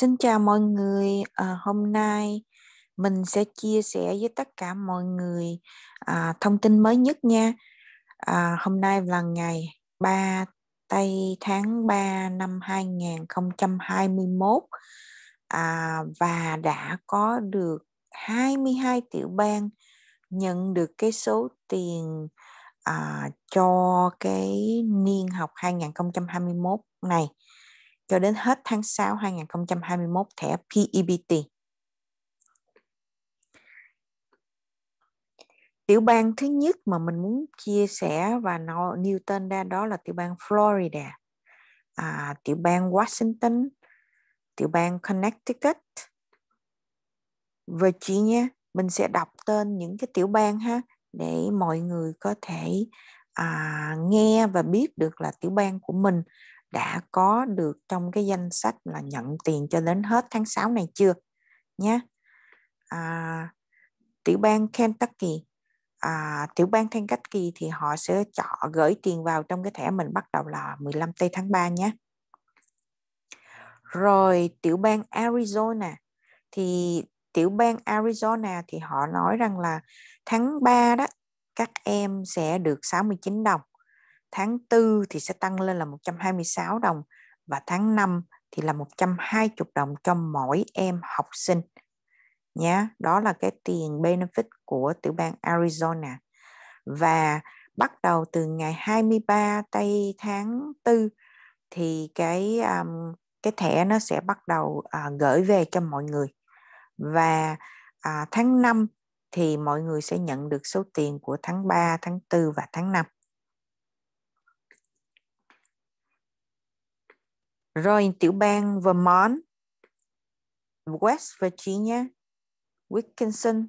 Xin chào mọi người, à, hôm nay mình sẽ chia sẻ với tất cả mọi người à, thông tin mới nhất nha. À, hôm nay là ngày 3 tây tháng 3 năm 2021 à, và đã có được 22 tiểu bang nhận được cái số tiền à, cho cái niên học 2021 này cho đến hết tháng 6 2021 thẻ PEBT. Tiểu bang thứ nhất mà mình muốn chia sẻ và nêu tên ra đó là tiểu bang Florida, à, tiểu bang Washington, tiểu bang Connecticut, Virginia. Mình sẽ đọc tên những cái tiểu bang ha để mọi người có thể à, nghe và biết được là tiểu bang của mình đã có được trong cái danh sách là nhận tiền cho đến hết tháng 6 này chưa nhé à, tiểu bang Kentucky à, tiểu bang Kentucky thì họ sẽ chọn gửi tiền vào trong cái thẻ mình bắt đầu là 15 tây tháng 3 nhé rồi tiểu bang Arizona thì tiểu bang Arizona thì họ nói rằng là tháng 3 đó các em sẽ được 69 đồng tháng 4 thì sẽ tăng lên là 126 đồng và tháng 5 thì là 120 đồng cho mỗi em học sinh nhé đó là cái tiền benefit của tiểu bang Arizona và bắt đầu từ ngày 23 tây tháng 4 thì cái um, cái thẻ nó sẽ bắt đầu uh, gửi về cho mọi người và uh, tháng 5 thì mọi người sẽ nhận được số tiền của tháng 3, tháng 4 và tháng 5 Rồi tiểu bang Vermont, West Virginia, Wisconsin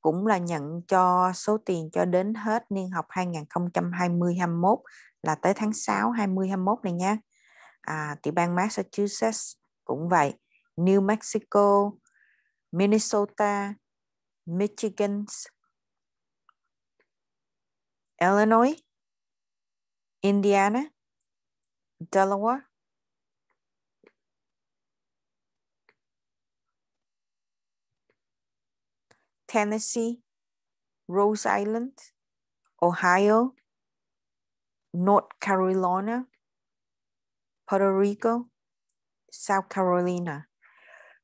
cũng là nhận cho số tiền cho đến hết niên học 2020-21 là tới tháng 6 2021 này nha. À, tiểu bang Massachusetts cũng vậy, New Mexico, Minnesota, Michigan, Illinois, Indiana, Delaware, Tennessee, Rose Island, Ohio, North Carolina, Puerto Rico, South Carolina.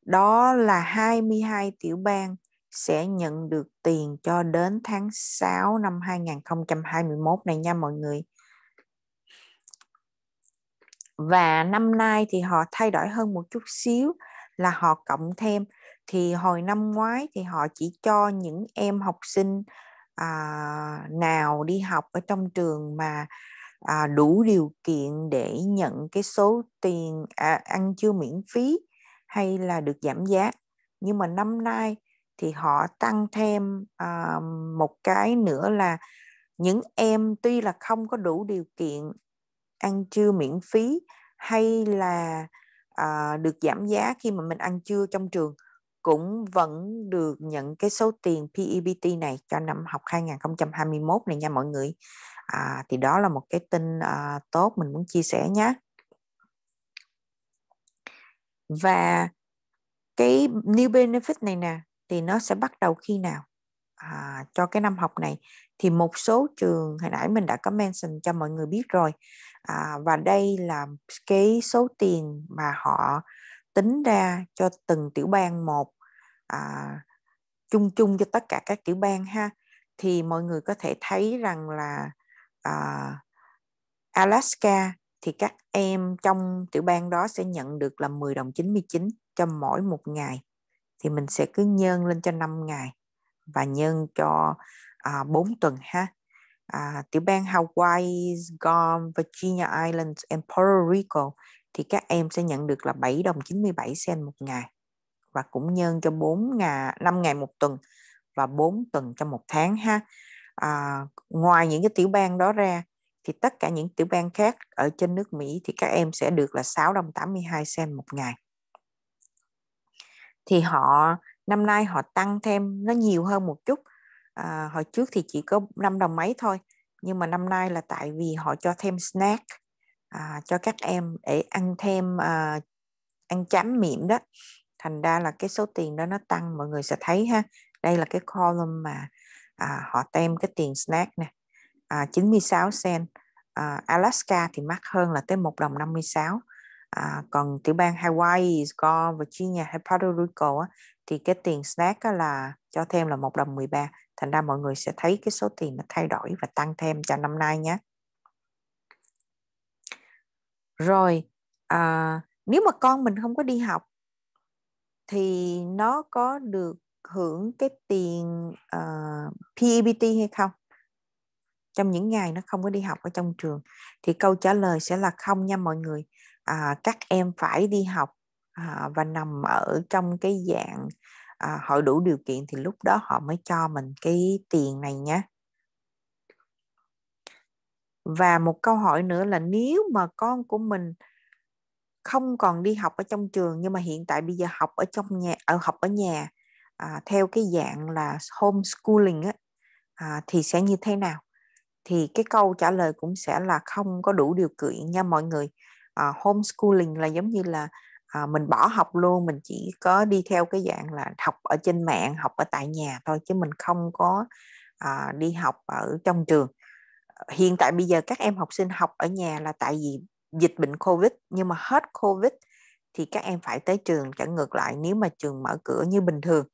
Đó là 22 tiểu bang sẽ nhận được tiền cho đến tháng 6 năm 2021 này nha mọi người. Và năm nay thì họ thay đổi hơn một chút xíu là họ cộng thêm thì hồi năm ngoái thì họ chỉ cho những em học sinh à, nào đi học ở trong trường mà à, đủ điều kiện để nhận cái số tiền à, ăn trưa miễn phí hay là được giảm giá nhưng mà năm nay thì họ tăng thêm à, một cái nữa là những em tuy là không có đủ điều kiện ăn trưa miễn phí hay là à, được giảm giá khi mà mình ăn trưa trong trường cũng vẫn được nhận cái số tiền PEBT này cho năm học 2021 này nha mọi người à, thì đó là một cái tin à, tốt mình muốn chia sẻ nhé và cái new benefit này nè thì nó sẽ bắt đầu khi nào à, cho cái năm học này thì một số trường hồi nãy mình đã có mention cho mọi người biết rồi à, và đây là cái số tiền mà họ tính ra cho từng tiểu bang một à, chung chung cho tất cả các tiểu bang ha thì mọi người có thể thấy rằng là à, Alaska thì các em trong tiểu bang đó sẽ nhận được là 10 đồng 99 cho mỗi một ngày thì mình sẽ cứ nhân lên cho 5 ngày và nhân cho à, 4 tuần ha à, tiểu bang Hawaii, Guam, Virginia Islands and Puerto Rico thì các em sẽ nhận được là 7 đồng 97 sen một ngày và cũng nhân cho 4 ngày 5 ngày một tuần và 4 tuần trong một tháng ha. À, ngoài những cái tiểu bang đó ra thì tất cả những tiểu bang khác ở trên nước Mỹ thì các em sẽ được là 6 đồng 82 sen một ngày. Thì họ năm nay họ tăng thêm nó nhiều hơn một chút. À, hồi trước thì chỉ có 5 đồng mấy thôi, nhưng mà năm nay là tại vì họ cho thêm snack à, cho các em để ăn thêm à, ăn chấm miệng đó thành ra là cái số tiền đó nó tăng mọi người sẽ thấy ha đây là cái column mà à, họ tem cái tiền snack nè à, 96 cent à, Alaska thì mắc hơn là tới 1 đồng 56 à, còn tiểu bang Hawaii, Go, Virginia hay Puerto Rico á, thì cái tiền snack là cho thêm là 1 đồng 13 thành ra mọi người sẽ thấy cái số tiền nó thay đổi và tăng thêm cho năm nay nhé rồi à, nếu mà con mình không có đi học thì nó có được hưởng cái tiền uh, à, PEBT hay không trong những ngày nó không có đi học ở trong trường thì câu trả lời sẽ là không nha mọi người à, các em phải đi học à, và nằm ở trong cái dạng à, họ đủ điều kiện thì lúc đó họ mới cho mình cái tiền này nhé và một câu hỏi nữa là nếu mà con của mình không còn đi học ở trong trường nhưng mà hiện tại bây giờ học ở trong nhà ở ờ, học ở nhà à, theo cái dạng là homeschooling á, à, thì sẽ như thế nào thì cái câu trả lời cũng sẽ là không có đủ điều kiện nha mọi người à, homeschooling là giống như là à, mình bỏ học luôn mình chỉ có đi theo cái dạng là học ở trên mạng học ở tại nhà thôi chứ mình không có à, đi học ở trong trường hiện tại bây giờ các em học sinh học ở nhà là tại vì dịch bệnh covid nhưng mà hết covid thì các em phải tới trường chẳng ngược lại nếu mà trường mở cửa như bình thường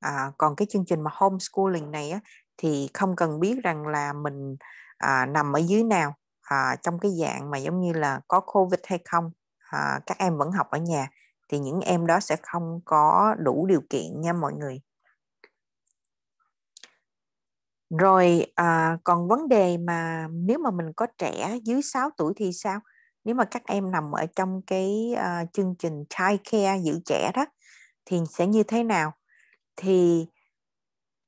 à, còn cái chương trình mà homeschooling này á, thì không cần biết rằng là mình à, nằm ở dưới nào à, trong cái dạng mà giống như là có covid hay không à, các em vẫn học ở nhà thì những em đó sẽ không có đủ điều kiện nha mọi người rồi à, còn vấn đề mà nếu mà mình có trẻ dưới 6 tuổi thì sao nếu mà các em nằm ở trong cái à, chương trình child care giữ trẻ đó thì sẽ như thế nào thì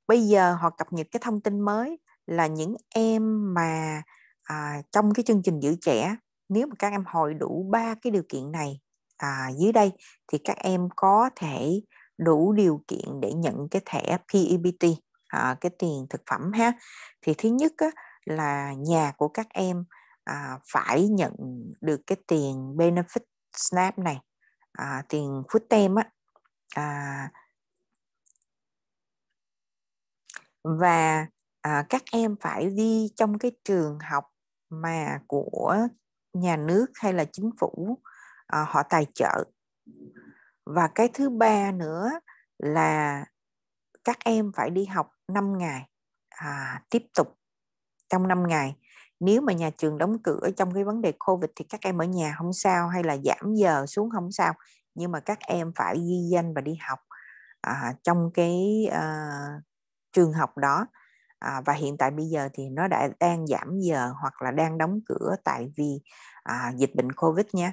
bây giờ họ cập nhật cái thông tin mới là những em mà à, trong cái chương trình giữ trẻ nếu mà các em hội đủ ba cái điều kiện này à, dưới đây thì các em có thể đủ điều kiện để nhận cái thẻ PEBT à, cái tiền thực phẩm ha thì thứ nhất á, là nhà của các em à, phải nhận được cái tiền benefit snap này à, tiền food tem á à, và à, các em phải đi trong cái trường học mà của nhà nước hay là chính phủ à, họ tài trợ và cái thứ ba nữa là các em phải đi học 5 ngày à, tiếp tục trong 5 ngày nếu mà nhà trường đóng cửa trong cái vấn đề covid thì các em ở nhà không sao hay là giảm giờ xuống không sao nhưng mà các em phải ghi danh và đi học à, trong cái à, trường học đó à, và hiện tại bây giờ thì nó đã đang giảm giờ hoặc là đang đóng cửa tại vì à, dịch bệnh covid nha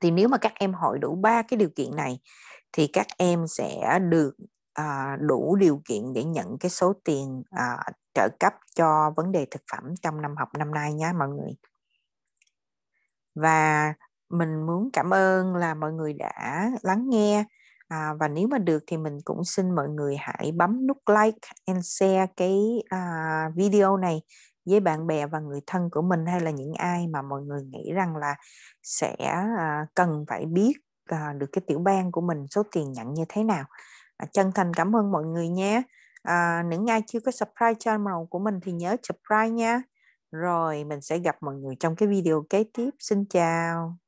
thì nếu mà các em hội đủ ba cái điều kiện này thì các em sẽ được à, đủ điều kiện để nhận cái số tiền à, trợ cấp cho vấn đề thực phẩm trong năm học năm nay nhé mọi người và mình muốn cảm ơn là mọi người đã lắng nghe à, và nếu mà được thì mình cũng xin mọi người hãy bấm nút like and share cái à, video này với bạn bè và người thân của mình hay là những ai mà mọi người nghĩ rằng là sẽ à, cần phải biết à, được cái tiểu bang của mình số tiền nhận như thế nào à, chân thành cảm ơn mọi người nhé à, những ai chưa có subscribe channel của mình thì nhớ subscribe nha rồi mình sẽ gặp mọi người trong cái video kế tiếp xin chào